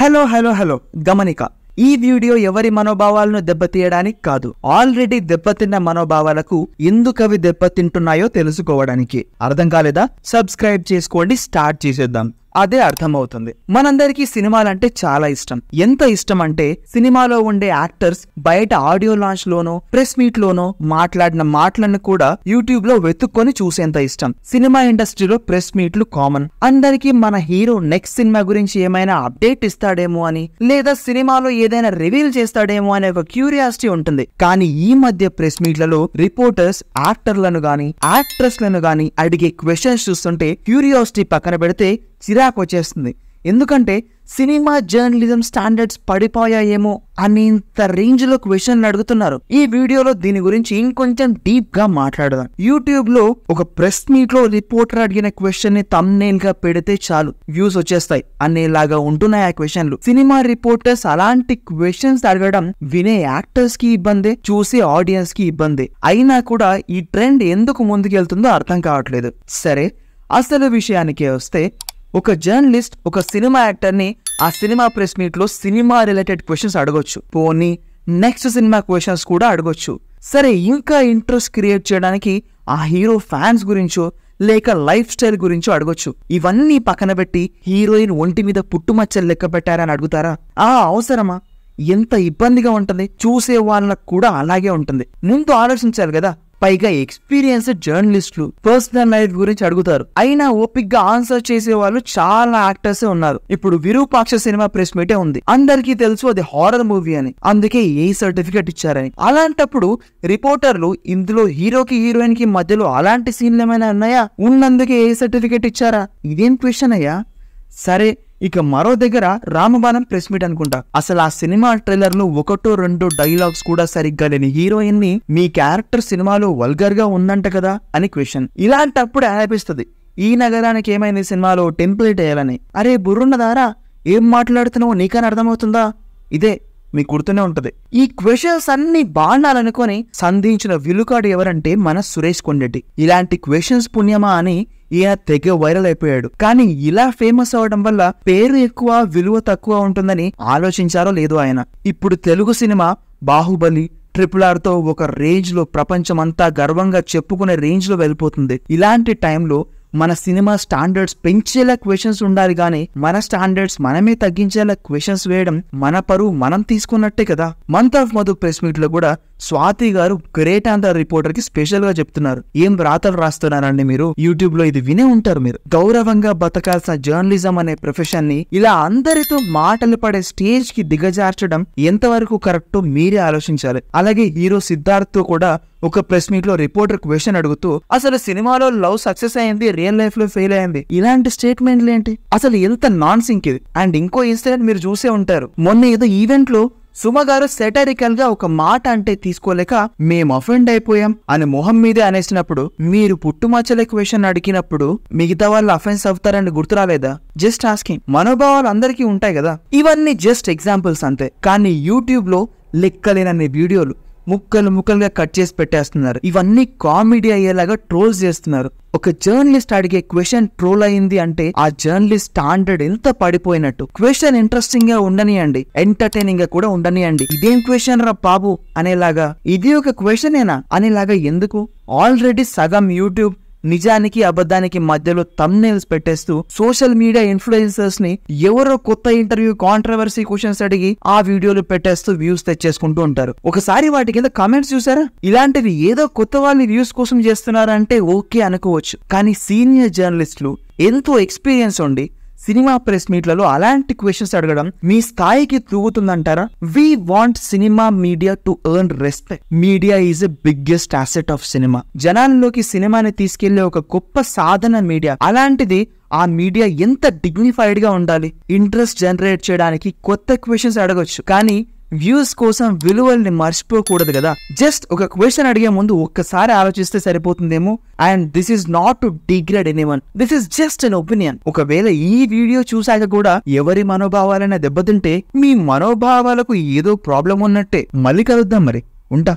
hello hello hello గమనిక ఈ video ఎవరి మనోభావాలను దెబ్బతీయడానికి కాదు ఆల్రెడీ దెబ్బతిన్న మనోభావాలకు ఎందుకవి దెబ్బతింటున్నాయో తెలుసుకోవడానికి అర్థం కాలేదా సబ్స్క్రైబ్ చేసుకోండి స్టార్ట్ చేసేద్దాం అదే అర్థమవుతుంది మనందరికీ సినిమాలంటే చాలా ఇష్టం ఎంత ఇష్టం అంటే సినిమాలో ఉండే యాక్టర్స్ బయట ఆడియో లాంచ్ లోనో ప్రెస్ మీట్ లోనో మాట్లాడిన మాటలను కూడా యూట్యూబ్ లో వెతుక్కొని చూసేంత ఇష్టం సినిమా ఇండస్ట్రీలో ప్రెస్ మీట్లు కామన్ అందరికీ మన హీరో నెక్స్ట్ సినిమా గురించి ఏమైనా అప్డేట్ ఇస్తాడేమో అని లేదా సినిమాలో ఏదైనా రివీల్ చేస్తాడేమో అనే ఒక క్యూరియాసిటీ ఉంటుంది కానీ ఈ మధ్య ప్రెస్ మీట్లలో రిపోర్టర్స్ యాక్టర్లను గాని లను గాని అడిగే క్వశ్చన్స్ చూస్తుంటే క్యూరియాసిటీ పక్కన పెడితే చిరాకు వచ్చేస్తుంది ఎందుకంటే సినిమా జర్నలిజం స్టాండర్డ్స్ పడిపోయాయేమో అనేంత రేంజ్ లో క్వశ్చన్లు అడుగుతున్నారు ఈ వీడియోలో దీని గురించి ఇంకొంచెం డీప్ గా మాట్లాడదాం యూట్యూబ్ లో ఒక ప్రెస్ మీట్ లో రిపోర్టర్ అడిగిన క్వశ్చన్ ని తమ్నేల్ గా పెడితే చాలు వ్యూస్ వచ్చేస్తాయి అనేలాగా ఉంటున్నాయి ఆ క్వశ్చన్లు సినిమా రిపోర్టర్స్ అలాంటి క్వశ్చన్స్ అడగడం వినే యాక్టర్స్ కి ఇబ్బంది చూసే ఆడియన్స్ కి ఇబ్బంది అయినా కూడా ఈ ట్రెండ్ ఎందుకు ముందుకెళ్తుందో అర్థం కావట్లేదు సరే అసలు విషయానికే వస్తే ఒక జర్నలిస్ట్ ఒక సినిమా యాక్టర్ని ఆ సినిమా ప్రెస్ మీట్లో సినిమా రిలేటెడ్ క్వశ్చన్స్ అడగొచ్చు పోనీ నెక్స్ట్ సినిమా క్వశ్చన్స్ కూడా అడగొచ్చు సరే ఇంకా ఇంట్రెస్ట్ క్రియేట్ చేయడానికి ఆ హీరో ఫ్యాన్స్ గురించో లేక లైఫ్ స్టైల్ గురించో అడగొచ్చు ఇవన్నీ పక్కన పెట్టి హీరోయిన్ ఒంటి మీద పుట్టుమచ్చలు లెక్క పెట్టారని అడుగుతారా ఆ అవసరమా ఎంత ఇబ్బందిగా ఉంటుంది చూసే వాళ్ళకు కూడా అలాగే ఉంటుంది ముందు ఆలోచించాలి కదా పైగా ఎక్స్పీరియన్స్డ్ జర్నలిస్టులు పర్సనల్ లైఫ్ గురించి అడుగుతారు అయినా ఓపిక్ గా ఆన్సర్ చేసే వాళ్ళు చాలా యాక్టర్స్ ఉన్నారు ఇప్పుడు విరూపాక్ష సినిమా ప్రెస్ మీటే ఉంది అందరికీ తెలుసు అది హారర్ మూవీ అని అందుకే ఏ సర్టిఫికెట్ ఇచ్చారని అలాంటప్పుడు రిపోర్టర్లు ఇందులో హీరోకి హీరోయిన్ కి మధ్యలో అలాంటి సీన్లు ఏమైనా ఉన్నాయా ఉన్నందుకే ఏ సర్టిఫికెట్ ఇచ్చారా ఇదేం క్వశ్చన్ అయ్యా సరే ఇక మరో దగ్గర రామబాణం ప్రెస్ మీట్ అనుకుంటా అసలు ఆ సినిమా ట్రైలర్ లో ఒకటో రెండో డైలాగ్స్ కూడా సరిగ్గా లేని హీరోయిన్ ని మీ క్యారెక్టర్ సినిమాలో వల్గర్ గా ఉందంట కదా అని క్వశ్చన్ ఇలాంటప్పుడు అనిపిస్తుంది ఈ నగరానికి ఏమైంది సినిమాలో టెంప్లేట్ వేయాలని అరే దారా ఏం మాట్లాడుతున్నావు నీకని అర్థమవుతుందా ఇదే మీకు గుర్తునే ఉంటుంది ఈ క్వశ్చన్స్ అన్ని బాగుండాలనుకొని సంధించిన విలుకాడు ఎవరంటే మన సురేష్ కొండెడ్డి ఇలాంటి క్వశ్చన్స్ పుణ్యమా అని ఈయన తెగ వైరల్ అయిపోయాడు కానీ ఇలా ఫేమస్ అవడం వల్ల పేరు ఎక్కువ విలువ తక్కువ ఉంటుందని ఆలోచించారో లేదో ఆయన ఇప్పుడు తెలుగు సినిమా బాహుబలి ట్రిపుల్ ఆర్తో ఒక రేంజ్లో ప్రపంచమంతా గర్వంగా చెప్పుకునే రేంజ్లో వెళ్ళిపోతుంది ఇలాంటి టైంలో మన సినిమా స్టాండర్డ్స్ పెంచేలా క్వశ్చన్స్ ఉండాలి కానీ మన స్టాండర్డ్స్ మనమే తగ్గించేలా క్వశ్చన్స్ వేయడం మన పరువు మనం తీసుకున్నట్టే కదా month of Madhu press meet లో కూడా స్వాతి గారు గ్రేట్ ఆంధ్ర రిపోర్టర్ కి స్పెషల్ గా చెప్తున్నారు ఏం రాతలు రాస్తున్నారండి మీరు యూట్యూబ్ లో ఇది వినే ఉంటారు మీరు గౌరవంగా బతకాల్సిన జర్నలిజం అనే ప్రొఫెషన్ ని ఇలా అందరితో మాటలు పడే స్టేజ్ కి దిగజార్చడం ఎంతవరకు కరెక్టో మీరే ఆలోచించాలి అలాగే హీరో సిద్ధార్థ్ కూడా ఒక ప్రెస్ మీట్ లో రిపోర్టర్ క్వశ్చన్ అడుగుతూ అసలు సినిమాలో లవ్ సక్సెస్ అయింది రియల్ లైఫ్ లో ఫెయిల్ అయింది ఇలాంటి స్టేట్మెంట్లు ఏంటి అసలు ఎంత నాన్ సింక్ ఇది అండ్ ఇంకో ఇన్సిడెంట్ మీరు చూసే ఉంటారు మొన్న ఏదో ఈవెంట్ లో సుమ గారు సెటారికల్ గా ఒక మాట అంటే తీసుకోలేక మేము అఫెండ్ అయిపోయాం అని మొహం మీదే అనేసినప్పుడు మీరు పుట్టుమచ్చల క్వశ్చన్ అడిగినప్పుడు మిగతా వాళ్ళు అఫెన్స్ అవుతారని గుర్తు రాలేదా జస్ట్ ఆస్కింగ్ మనోభావాలు అందరికీ ఉంటాయి కదా ఇవన్నీ జస్ట్ ఎగ్జాంపుల్స్ అంతే కానీ యూట్యూబ్ లో లెక్కలేనన్ని వీడియోలు ముక్కలు ముక్కలుగా కట్ చేసి పెట్టేస్తున్నారు ఇవన్నీ కామెడీ అయ్యేలాగా ట్రోల్స్ చేస్తున్నారు ఒక జర్నలిస్ట్ అడిగే క్వశ్చన్ ట్రోల్ అయింది అంటే ఆ జర్నలిస్ట్ స్టాండర్డ్ ఎంత పడిపోయినట్టు క్వశ్చన్ ఇంట్రెస్టింగ్ గా ఉండనియండి ఎంటర్టైనింగ్ గా కూడా ఉండనియండి ఇదేం క్వశ్చన్ రా బాబు అనేలాగా ఇది ఒక క్వశ్చనేనా అనేలాగా ఎందుకు ఆల్రెడీ సగం యూట్యూబ్ నిజానికి అబద్ధానికి మధ్యలో తమ్నేల్స్ పెట్టేస్తూ సోషల్ మీడియా ఇన్ఫ్లుయెన్సర్స్ ని ఎవరో కొత్త ఇంటర్వ్యూ కాంట్రవర్సీ క్వశ్చన్స్ అడిగి ఆ వీడియోలు పెట్టేస్తూ వ్యూస్ తెచ్చేసుకుంటూ ఉంటారు ఒకసారి వాటి కింద కమెంట్స్ చూసారా ఇలాంటివి ఏదో కొత్త వాళ్ళని వ్యూస్ కోసం చేస్తున్నారంటే ఓకే అనుకోవచ్చు కానీ సీనియర్ జర్నలిస్టులు ఎంతో ఎక్స్పీరియన్స్ ఉండి సినిమా ప్రెస్ మీట్లలో అలాంటి క్వశ్చన్స్ అడగడం మీ స్థాయికి తూగుతుందంటారా we want cinema media to earn respect media is a biggest asset of cinema జనాల్లోకి సినిమాని తీసుకెళ్లే ఒక గొప్ప సాధన మీడియా అలాంటిది ఆ మీడియా ఎంత డిగ్నిఫైడ్ గా ఉండాలి ఇంట్రెస్ట్ జనరేట్ చేయడానికి కొత్త క్వశ్చన్స్ అడగొచ్చు కానీ వ్యూస్ కోసం విలువల్ని మర్చిపోకూడదు కదా జస్ట్ ఒక క్వశ్చన్ అడిగే ముందు ఒక్కసారి ఆలోచిస్తే సరిపోతుందేమో and this is not to degrade anyone this is just an opinion ఒకవేళ ఈ వీడియో చూశాక కూడా ఎవరి మనోభావాలైనా దెబ్బతింటే మీ మనోభావాలకు ఏదో ప్రాబ్లం ఉన్నట్టే మళ్ళీ కలుద్దాం మరి ఉంటా